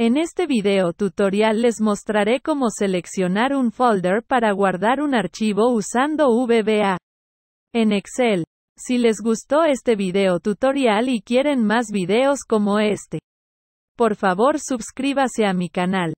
En este video tutorial les mostraré cómo seleccionar un folder para guardar un archivo usando VBA en Excel. Si les gustó este video tutorial y quieren más videos como este, por favor suscríbase a mi canal.